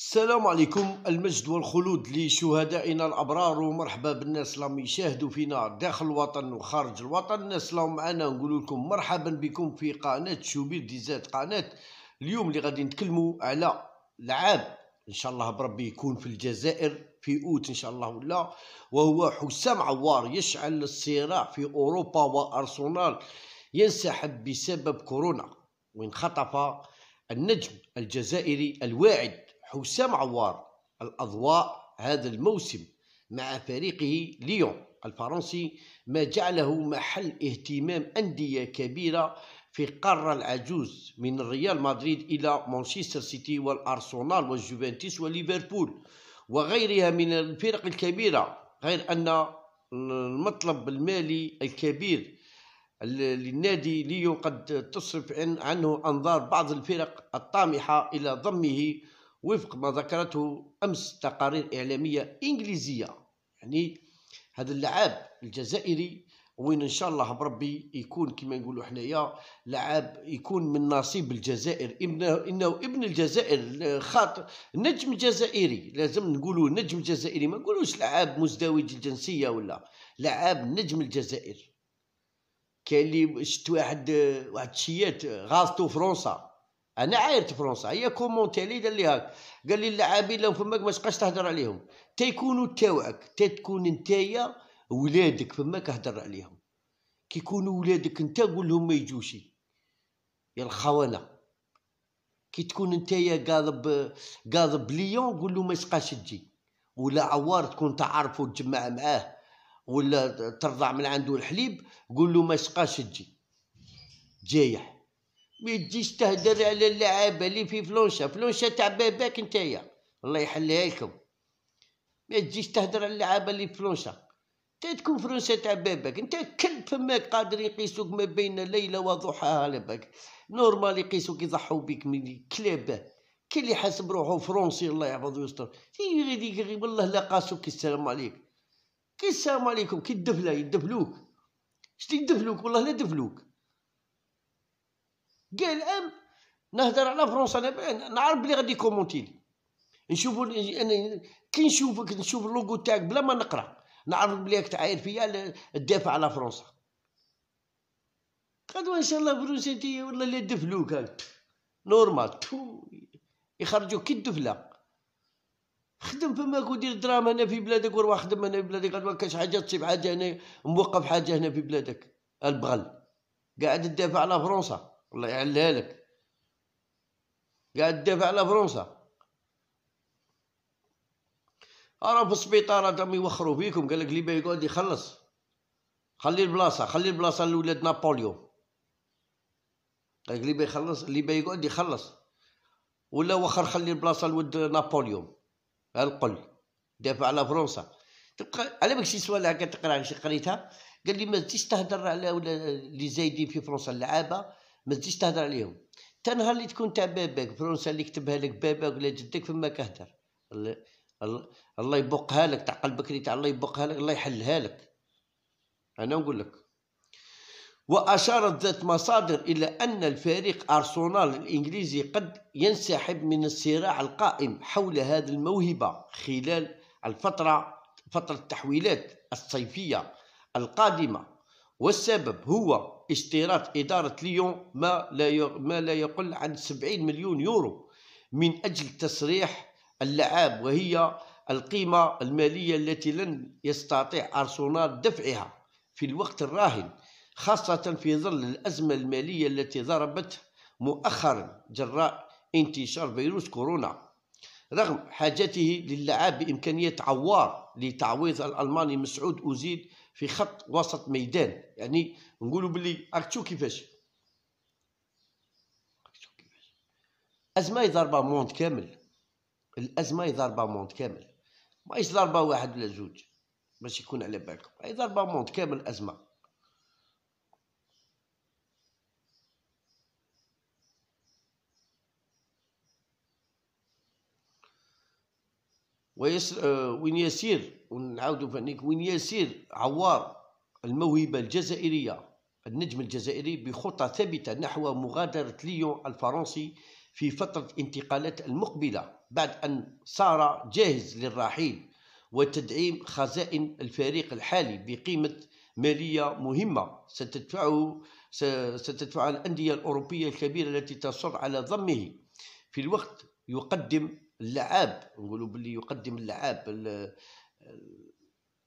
السلام عليكم المجد والخلود لشهدائنا الابرار ومرحبا بالناس اللي يشاهدوا فينا داخل الوطن وخارج الوطن الناس اللي راهم معنا نقول لكم مرحبا بكم في قناه شوبير ديزات قناه اليوم اللي غادي نتكلموا على لعاب ان شاء الله بربي يكون في الجزائر في اوت ان شاء الله ولا وهو حسام عوار يشعل الصراع في اوروبا وارسنال ينسحب بسبب كورونا وانخطف النجم الجزائري الواعد حسام عوار الأضواء هذا الموسم مع فريقه ليون الفرنسي ما جعله محل اهتمام أندية كبيرة في القارة العجوز من ريال مدريد إلى مانشستر سيتي والأرسنال والجوفنتوس وليفربول وغيرها من الفرق الكبيرة غير أن المطلب المالي الكبير للنادي ليون قد تصرف عنه أنظار بعض الفرق الطامحة إلى ضمه وفق ما ذكرته أمس تقارير إعلامية إنجليزية يعني هذا اللعاب الجزائري وين ان شاء الله بربي يكون كما نقولوا حنايا لعاب يكون من نصيب الجزائر انه انه ابن الجزائر خاطر نجم جزائري لازم نقولوا نجم جزائري ما نقولوش لعاب مزدوج الجنسيه ولا لعاب نجم الجزائر كاين اللي شفت واحد واحد شيات غازتو فرنسا انا عايرت فرنسا هي كومونتي لي قال لي هاك قال لي اللاعبين لهم فماك ما تبقاش تهضر عليهم تيكونوا تاوعك تتكون نتايا ولادك فماك هضر عليهم كيكونوا ولادك نتا قول لهم ما يجوش يا الخونه كي تكون نتايا قاضب قاضب ليون قول له ما يسقاش تجي ولا عوار تكون تعرف تجمع معاه ولا ترضع من عنده الحليب قول له ما يسقاش تجي جايح ما تجيش تهدر على اللعابه اللي في فلونشا فلونشا تاع باباك نتايا الله يحليها لكم ما تجيش تهدر على اللعابه اللي في فلونشا تا تكون فلونشا تاع باباك انت كلب فماك قادر يقيسوك ما بين ليلة وضحاها على بالك نورمال يقيسوك يضحوا بك من كلاب كي اللي حاسب روحو فرنسي الله يحفظ ويستر يغيدي والله لا قاسوك السلام عليك كي السلام عليكم كي الدفله يدفلوك شتي يدفلوك والله لا دفلوك قال العام نهدر على فرنسا انا نعرف بلي غادي كومونتي لي نشوفو انا كي نشوفك نشوف اللوغو تاعك بلا ما نقرا نعرف بلي راك تعاير فيا الدافع على فرنسا غدوة ان شاء الله فرنسيتي ولا لا دفلوك نورمال تو يخرجوك كي الدفله خدم فما ودير دراما هنا في بلادك وروح خدم هنا في بلادك ما كاش حاجه تصيب حاجه هنا موقف حاجه هنا في بلادك البغل قاعد تدافع على فرنسا الله يعليها لك قاعد تدافع على فرنسا راه في السبيطار راهم يوخروا فيكم قال لك ليبيا يقعد يخلص خلي البلاصه خلي البلاصه لولاد نابوليون قال لك ليبيا يخلص ليبيا يقعد يخلص ولا وخر خلي البلاصه لولد نابوليون القل دافع على فرنسا تبقى على بالك شي سؤال هكا تقرا شي قريتها قال لي ما تيش تهضر على ولا اللي زايدين في فرنسا اللعابه ما تجيش تهضر عليهم حتى نهار اللي تكون تاع باباك فرنسا اللي كتبها لك باباك ولا جدك فما كهدر الله يبقها لك قلبك اللي تاع الله يبقها لك الله يحلها لك انا نقول لك وأشارت ذات مصادر إلى أن الفريق أرسنال الإنجليزي قد ينسحب من الصراع القائم حول هذه الموهبة خلال الفترة فترة التحويلات الصيفية القادمة والسبب هو اشتراط إدارة ليون ما لا ما لا يقل عن 70 مليون يورو من أجل تصريح اللعاب وهي القيمة المالية التي لن يستطيع أرسنال دفعها في الوقت الراهن خاصة في ظل الأزمة المالية التي ضربت مؤخرا جراء انتشار فيروس كورونا رغم حاجته للعاب بإمكانية عوار لتعويض الألماني مسعود أوزيل في خط وسط ميدان يعني نقولوا باللي اكتو كيفاش ازمه ضربه موند كامل الازمه ضربه موند كامل ماهيش ضربه واحد ولا زوج باش يكون على بالكم هي ضربه موند كامل ازمه ويسر آه، وين يسير ونعاودوا فنيك وين ياسير عوار الموهبة الجزائرية النجم الجزائري بخطه ثابتة نحو مغادرة ليون الفرنسي في فترة انتقالات المقبلة بعد أن صار جاهز للرحيل وتدعيم خزائن الفريق الحالي بقيمة مالية مهمة ستدفعه ستدفع الأندية الأوروبية الكبيرة التي تصر على ضمه في الوقت يقدم اللعاب نقولوا باللي يقدم اللعاب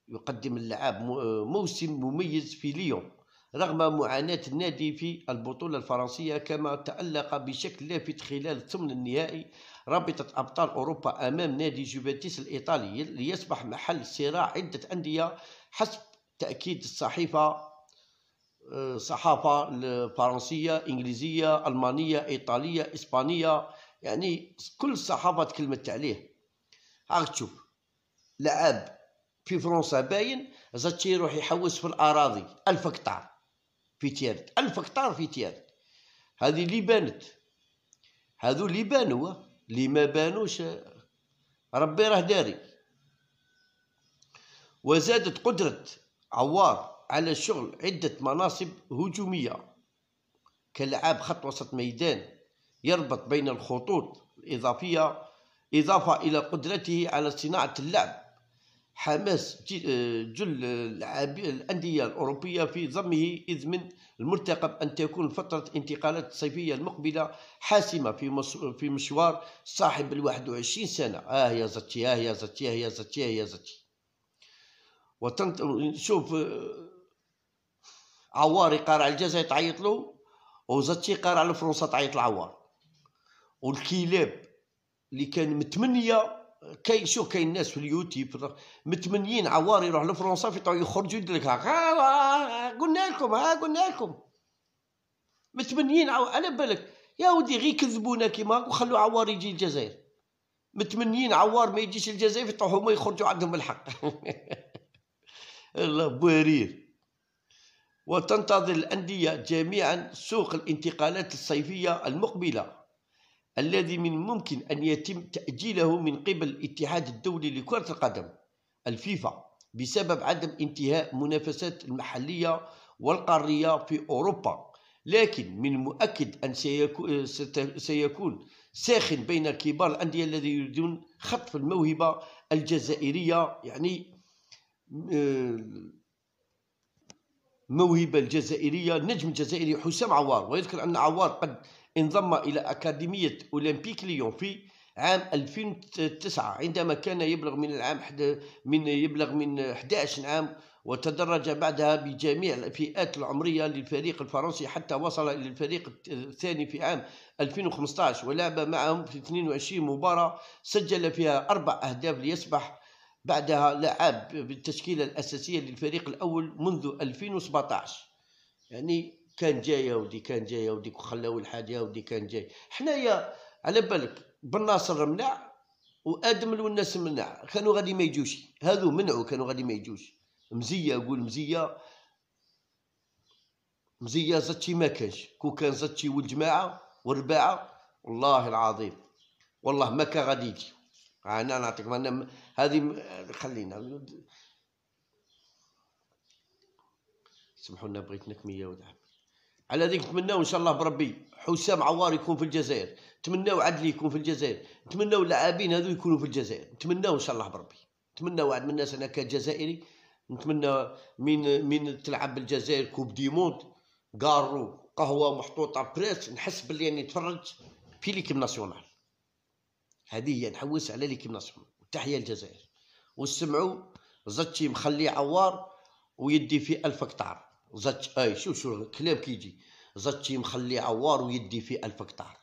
يقدم اللعاب موسم مميز في ليون رغم معاناة النادي في البطولة الفرنسية كما تألق بشكل لافت خلال ثمن النهائي رابطة أبطال أوروبا أمام نادي جوفنتيس الإيطالي ليصبح محل صراع عدة أندية حسب تأكيد الصحيفة آه، صحافة الفرنسية إنجليزية ألمانية إيطالية إسبانية يعني كل الصحافة تكلمت عليه هاك تشوف لعاب في فرنسا باين زاتشي يروح يحوس في الاراضي ألف هكتار في تيارت ألف هكتار في تيارت هذه اللي بانت هذو اللي بانوا اللي ما بانوش ربي راه داري وزادت قدرة عوار على الشغل عدة مناصب هجومية كلعاب خط وسط ميدان يربط بين الخطوط الإضافية إضافة إلى قدرته على صناعة اللعب حماس آه، جل الأندية الأوروبية في ضمه إذ من المرتقب أن تكون فترة انتقالات الصيفية المقبلة حاسمة في في مشوار صاحب ال 21 سنة آه يا زتي آه يا زتي آه يا زتي آه يا زتي وتنت... شوف آه، عوار يقارع الجزائر تعيط له وزتي قارع لفرنسا تعيط العوار والكلاب اللي كان متمنيه كاين شوف كاين الناس في اليوتيوب متمنيين عوار يروح لفرنسا في يخرجوا يدير لك قلنا لكم ها قلنا لكم متمنيين عو... على بالك يا ودي غير كذبونا كيما وخلوا عوار يجي الجزائر متمنيين عوار ما يجيش الجزائر يفتحوا هما يخرجوا عندهم الحق الله بوارير وتنتظر الأندية جميعا سوق الانتقالات الصيفية المقبلة الذي من الممكن أن يتم تأجيله من قبل الاتحاد الدولي لكرة القدم الفيفا بسبب عدم انتهاء منافسات المحلية والقارية في أوروبا لكن من المؤكد أن سيكون, ساخن بين كبار الأندية الذي يريدون خطف الموهبة الجزائرية يعني آه، موهبة الجزائرية نجم الجزائري حسام عوار ويذكر أن عوار قد انضم إلى أكاديمية أولمبيك ليون في عام 2009 عندما كان يبلغ من العام من يبلغ من 11 عام وتدرج بعدها بجميع الفئات العمرية للفريق الفرنسي حتى وصل إلى الفريق الثاني في عام 2015 ولعب معهم في 22 مباراة سجل فيها أربع أهداف ليصبح بعدها لعب بالتشكيلة الأساسية للفريق الأول منذ 2017 يعني كان جاي يا ودي كان جاي يا ودي وخلاو الحاج يا ودي كان جاي حنايا على بالك بن ناصر منع وادم والناس منع كانوا غادي ما يجوش هذو منعوا كانوا غادي ما يجوش مزيه قول مزيه مزيه زاد شي ما كانش كون كان زاد شي والجماعه والرباعه والله العظيم والله ما كان غادي يجي انا نعطيك انا هذه خلينا سمحوا لنا بغيت نكميه وذهب على ذيك نتمناو ان شاء الله بربي حسام عوار يكون في الجزائر نتمناو عدلي يكون في الجزائر نتمناو اللاعبين هذو يكونوا في الجزائر نتمناو ان شاء الله بربي نتمنى واحد من الناس انا كجزائري نتمنى من من تلعب بالجزائر كوب دي موند قارو قهوه محطوطه بريس نحس باللي راني يعني في ليكيب ناسيونال هذه هي نحوس على ليكيب ناسيونال تحيه الجزائر وسمعوا زتشي مخلي عوار ويدي في ألف هكتار زت اي شوف شوف الكلام كيجي زتي مخلي عوار ويدي في الف كتار